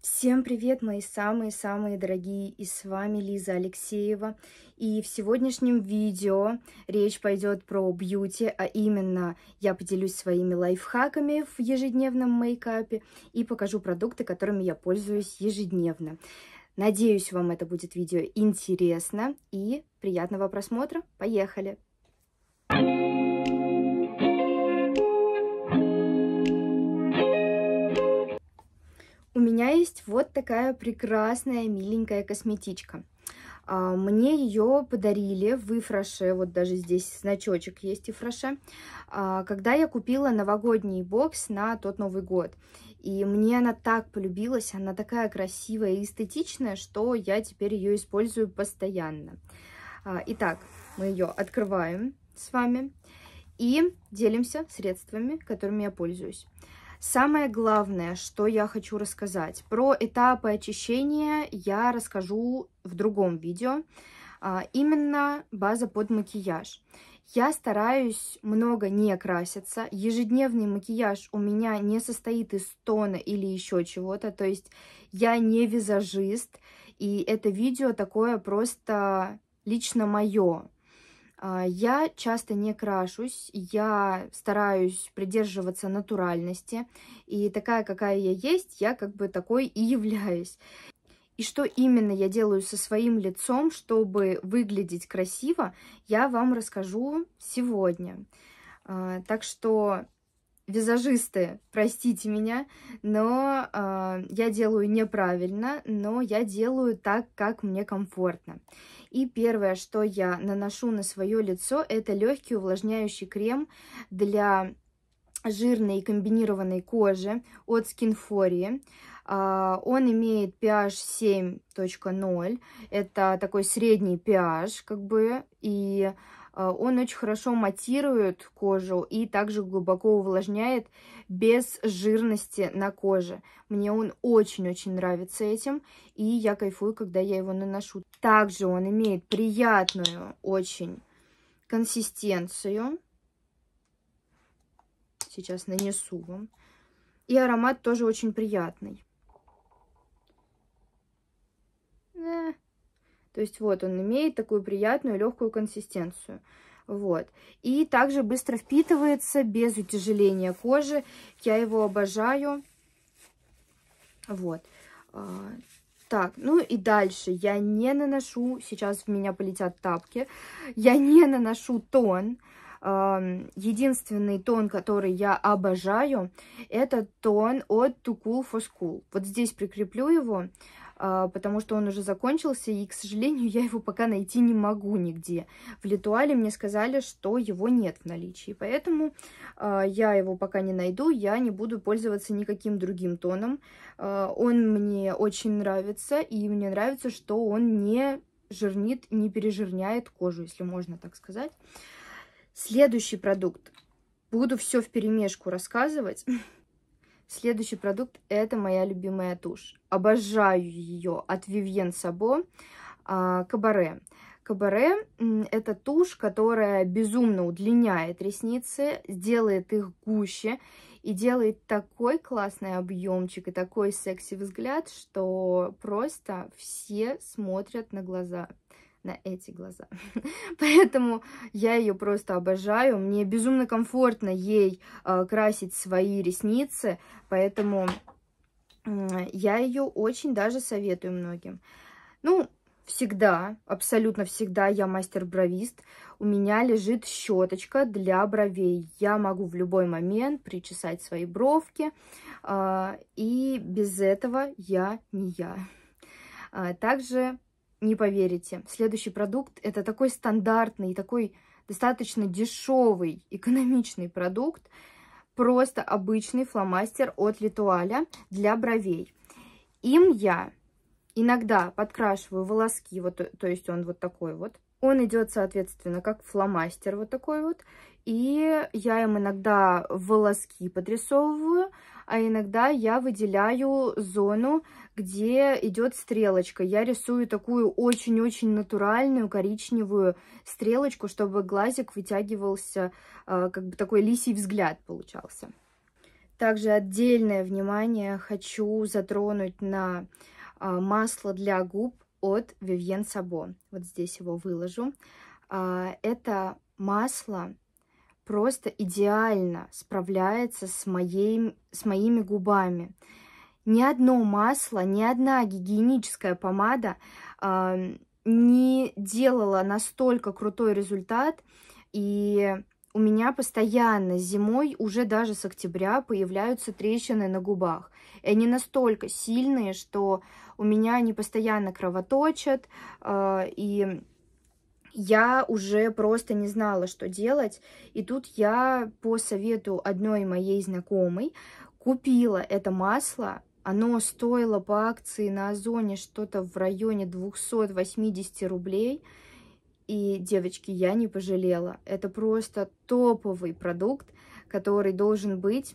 Всем привет, мои самые-самые дорогие, и с вами Лиза Алексеева. И в сегодняшнем видео речь пойдет про бьюти, а именно я поделюсь своими лайфхаками в ежедневном мейкапе и покажу продукты, которыми я пользуюсь ежедневно. Надеюсь, вам это будет видео интересно и приятного просмотра. Поехали! Поехали! У меня есть вот такая прекрасная миленькая косметичка. А, мне ее подарили в Ифраше, вот даже здесь значочек есть Ифраше, а, когда я купила новогодний бокс на тот Новый год. И мне она так полюбилась, она такая красивая и эстетичная, что я теперь ее использую постоянно. А, итак, мы ее открываем с вами и делимся средствами, которыми я пользуюсь. Самое главное, что я хочу рассказать, про этапы очищения я расскажу в другом видео, а, именно база под макияж. Я стараюсь много не краситься. Ежедневный макияж у меня не состоит из тона или еще чего-то. То есть я не визажист. И это видео такое просто лично мое. А, я часто не крашусь, я стараюсь придерживаться натуральности, и такая, какая я есть, я как бы такой и являюсь. И что именно я делаю со своим лицом, чтобы выглядеть красиво, я вам расскажу сегодня. А, так что визажисты, простите меня, но э, я делаю неправильно, но я делаю так, как мне комфортно. И первое, что я наношу на свое лицо, это легкий увлажняющий крем для жирной и комбинированной кожи от Skinforia. А, он имеет pH 7.0, это такой средний pH, как бы, и Э, он очень хорошо матирует кожу и также глубоко увлажняет без жирности на коже. Мне он очень-очень нравится этим, и я кайфую, когда я его наношу. Также он имеет приятную очень консистенцию. Сейчас нанесу вам. И аромат тоже очень приятный. То есть вот он имеет такую приятную легкую консистенцию. Вот. И также быстро впитывается без утяжеления кожи. Я его обожаю. Вот. А, так, ну и дальше. Я не наношу, сейчас в меня полетят тапки, я не наношу тон. Единственный тон, который я обожаю, это тон от Too Cool for School. Вот здесь прикреплю его. А, потому что он уже закончился, и, к сожалению, я его пока найти не могу нигде. В Литуале мне сказали, что его нет в наличии, поэтому а, я его пока не найду, я не буду пользоваться никаким другим тоном. А, он мне очень нравится, и мне нравится, что он не жирнит, не пережирняет кожу, если можно так сказать. Следующий продукт. Буду все в перемешку рассказывать. Следующий продукт – это моя любимая тушь. Обожаю ее от Vivienne Sabo а, Кабаре. Кабаре – это тушь, которая безумно удлиняет ресницы, делает их гуще и делает такой классный объемчик и такой секси взгляд, что просто все смотрят на глаза на эти глаза. Поэтому я ее просто обожаю. Мне безумно комфортно ей а, красить свои ресницы, поэтому я ее очень даже советую многим. Ну, всегда, абсолютно всегда я мастер-бровист. У меня лежит щеточка для бровей. Я могу в любой момент причесать свои бровки, а, и без этого я не я. А, также не поверите. Следующий продукт – это такой стандартный, такой достаточно дешевый, экономичный продукт. Просто обычный фломастер от Литуаля для бровей. Им я иногда подкрашиваю волоски, вот, то есть он вот такой вот, он идет, соответственно, как фломастер вот такой вот. И я им иногда волоски подрисовываю, а иногда я выделяю зону, где идет стрелочка. Я рисую такую очень-очень натуральную коричневую стрелочку, чтобы глазик вытягивался, а, как бы такой лисий взгляд получался. Также отдельное внимание хочу затронуть на а, масло для губ от Вивьен Сабо. Вот здесь его выложу. А, это масло просто идеально справляется с, моей, с моими губами. Ни одно масло, ни одна гигиеническая помада а, не делала настолько крутой результат и у меня постоянно зимой, уже даже с октября, появляются трещины на губах. И они настолько сильные, что у меня они постоянно кровоточат, э, и я уже просто не знала, что делать. И тут я по совету одной моей знакомой купила это масло. Оно стоило по акции на Озоне что-то в районе 280 рублей – и, девочки, я не пожалела. Это просто топовый продукт, который должен быть,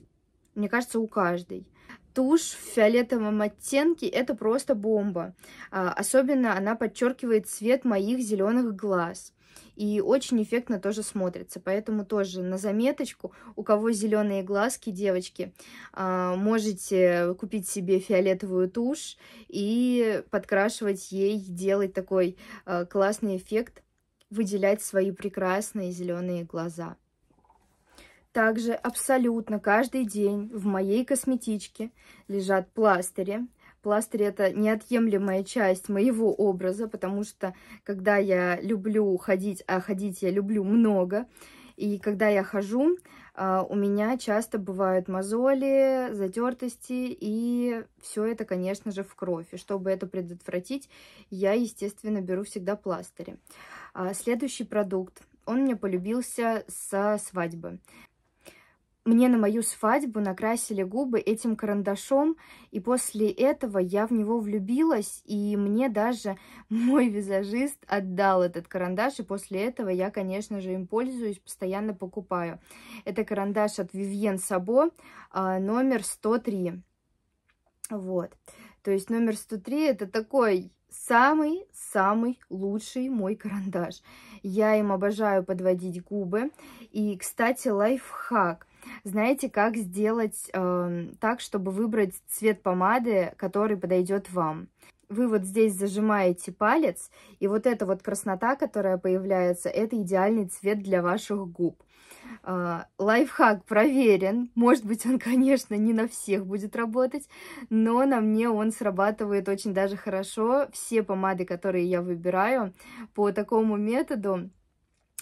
мне кажется, у каждой. Тушь в фиолетовом оттенке – это просто бомба. А, особенно она подчеркивает цвет моих зеленых глаз. И очень эффектно тоже смотрится. Поэтому тоже на заметочку, у кого зеленые глазки, девочки, а, можете купить себе фиолетовую тушь и подкрашивать ей, делать такой а, классный эффект выделять свои прекрасные зеленые глаза. Также абсолютно каждый день в моей косметичке лежат пластыри. Пластырь – это неотъемлемая часть моего образа, потому что когда я люблю ходить, а ходить я люблю много, и когда я хожу, а, у меня часто бывают мозоли, затертости, и все это, конечно же, в кровь. И чтобы это предотвратить, я, естественно, беру всегда пластыри. А, следующий продукт. Он мне полюбился со свадьбы. Мне на мою свадьбу накрасили губы этим карандашом, и после этого я в него влюбилась, и мне даже мой визажист отдал этот карандаш, и после этого я, конечно же, им пользуюсь, постоянно покупаю. Это карандаш от Vivienne Sabo, а, номер 103. Вот. То есть номер 103 это такой самый-самый лучший мой карандаш. Я им обожаю подводить губы. И, кстати, лайфхак – знаете, как сделать э, так, чтобы выбрать цвет помады, который подойдет вам. Вы вот здесь зажимаете палец, и вот эта вот краснота, которая появляется, это идеальный цвет для ваших губ. Э, лайфхак проверен. Может быть, он, конечно, не на всех будет работать, но на мне он срабатывает очень даже хорошо. Все помады, которые я выбираю по такому методу,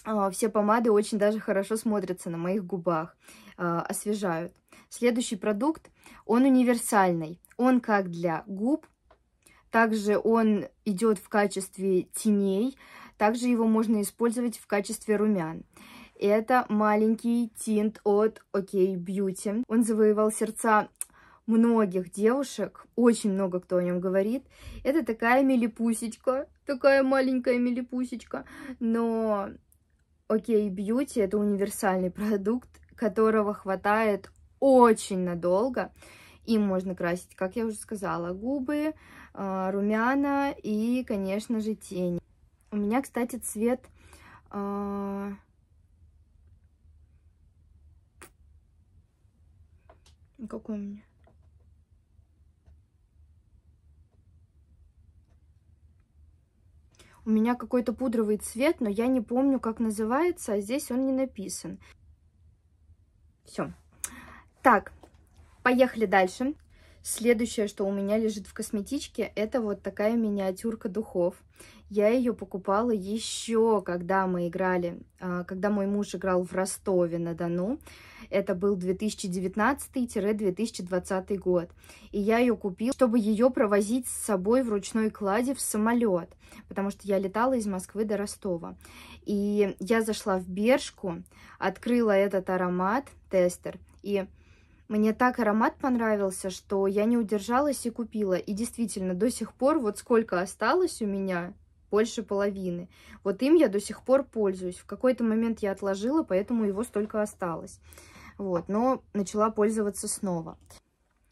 а, все помады очень даже хорошо смотрятся на моих губах, а, освежают. Следующий продукт, он универсальный. Он как для губ, также он идет в качестве теней, также его можно использовать в качестве румян. Это маленький тинт от OK Beauty. Он завоевал сердца многих девушек, очень много кто о нем говорит. Это такая милипусечка, такая маленькая милипусечка, но Окей, бьюти — это универсальный продукт, которого хватает очень надолго. Им можно красить, как я уже сказала, губы, а, румяна и, конечно же, тени. У меня, кстати, цвет... А, какой у меня? У меня какой-то пудровый цвет, но я не помню, как называется, а здесь он не написан. Все. Так, поехали дальше. Следующее, что у меня лежит в косметичке, это вот такая миниатюрка духов. Я ее покупала еще, когда мы играли, а, когда мой муж играл в Ростове на Дону. Это был 2019-2020 год. И я ее купила, чтобы ее провозить с собой в ручной кладе в самолет, потому что я летала из Москвы до Ростова. И я зашла в Бершку, открыла этот аромат, тестер, и мне так аромат понравился, что я не удержалась и купила. И действительно, до сих пор вот сколько осталось у меня, больше половины. Вот им я до сих пор пользуюсь. В какой-то момент я отложила, поэтому его столько осталось. Вот, но начала пользоваться снова.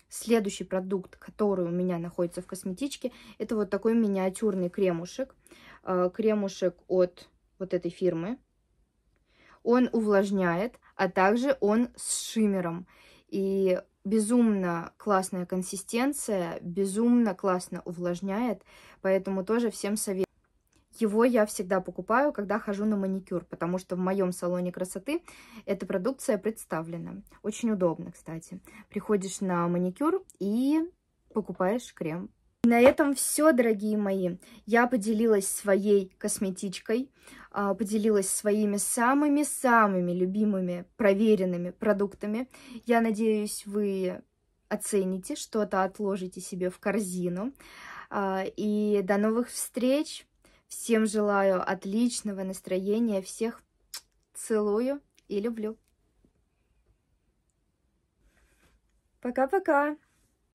Следующий продукт, который у меня находится в косметичке, это вот такой миниатюрный кремушек. Э, кремушек от вот этой фирмы. Он увлажняет, а также он с шиммером. И безумно классная консистенция, безумно классно увлажняет, поэтому тоже всем советую. Его я всегда покупаю, когда хожу на маникюр, потому что в моем салоне красоты эта продукция представлена. Очень удобно, кстати. Приходишь на маникюр и покупаешь крем на этом все, дорогие мои. Я поделилась своей косметичкой, а, поделилась своими самыми-самыми любимыми проверенными продуктами. Я надеюсь, вы оцените, что-то отложите себе в корзину. А, и до новых встреч. Всем желаю отличного настроения. Всех целую и люблю. Пока-пока.